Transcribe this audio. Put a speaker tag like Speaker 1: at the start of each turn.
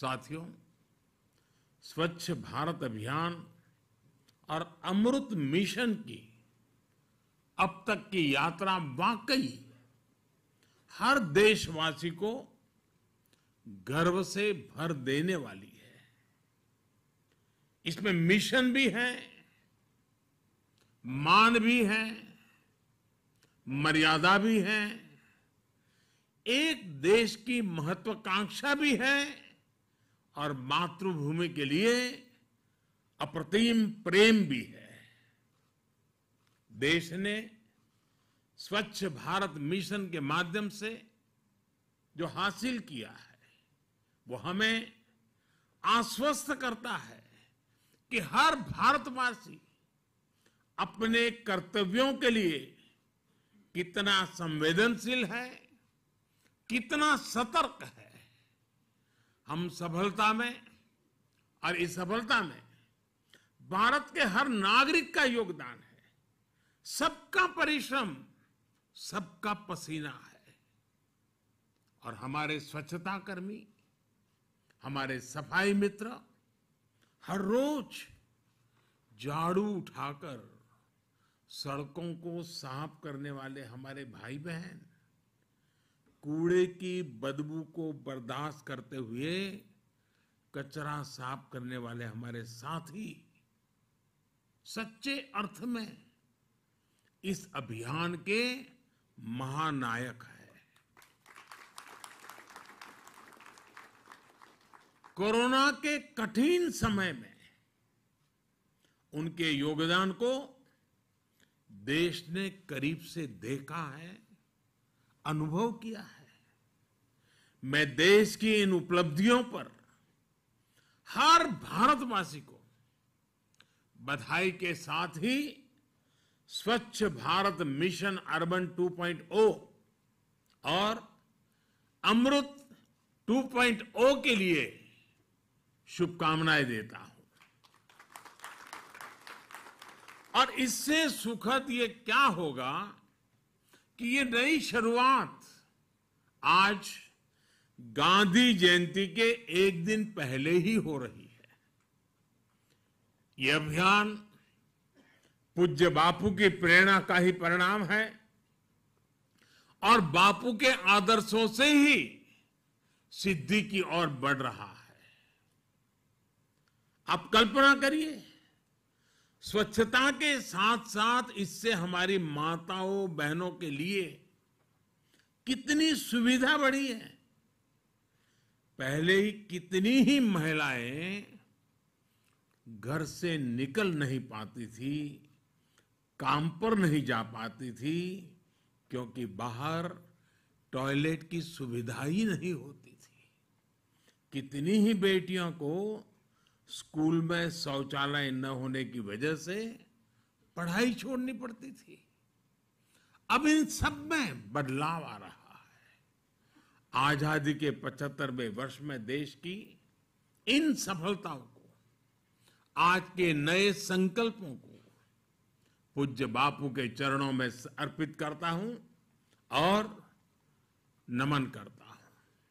Speaker 1: साथियों स्वच्छ भारत अभियान और अमृत मिशन की अब तक की यात्रा वाकई हर देशवासी को गर्व से भर देने वाली है इसमें मिशन भी है मान भी है मर्यादा भी है एक देश की महत्वाकांक्षा भी है और मातृभूमि के लिए अप्रतिम प्रेम भी है देश ने स्वच्छ भारत मिशन के माध्यम से जो हासिल किया है वो हमें आश्वस्त करता है कि हर भारतवासी अपने कर्तव्यों के लिए कितना संवेदनशील है कितना सतर्क है हम सफलता में और इस सफलता में भारत के हर नागरिक का योगदान है सबका परिश्रम सबका पसीना है और हमारे स्वच्छता कर्मी हमारे सफाई मित्र हर रोज झाड़ू उठाकर सड़कों को साफ करने वाले हमारे भाई बहन कूड़े की बदबू को बर्दाश्त करते हुए कचरा साफ करने वाले हमारे साथी सच्चे अर्थ में इस अभियान के महानायक है कोरोना के कठिन समय में उनके योगदान को देश ने करीब से देखा है अनुभव किया है मैं देश की इन उपलब्धियों पर हर भारतवासी को बधाई के साथ ही स्वच्छ भारत मिशन अर्बन 2.0 और अमृत 2.0 के लिए शुभकामनाएं देता हूं और इससे सुखद ये क्या होगा कि ये नई शुरुआत आज गांधी जयंती के एक दिन पहले ही हो रही है ये अभियान पूज्य बापू की प्रेरणा का ही परिणाम है और बापू के आदर्शों से ही सिद्धि की ओर बढ़ रहा है आप कल्पना करिए स्वच्छता के साथ साथ इससे हमारी माताओं बहनों के लिए कितनी सुविधा बढ़ी है पहले ही कितनी ही महिलाएं घर से निकल नहीं पाती थी काम पर नहीं जा पाती थी क्योंकि बाहर टॉयलेट की सुविधा ही नहीं होती थी कितनी ही बेटियों को स्कूल में शौचालय न होने की वजह से पढ़ाई छोड़नी पड़ती थी अब इन सब में बदलाव आ रहा है आजादी के 75वें वर्ष में देश की इन सफलताओं को आज के नए संकल्पों को पूज्य बापू के चरणों में अर्पित करता हूं और नमन करता हूं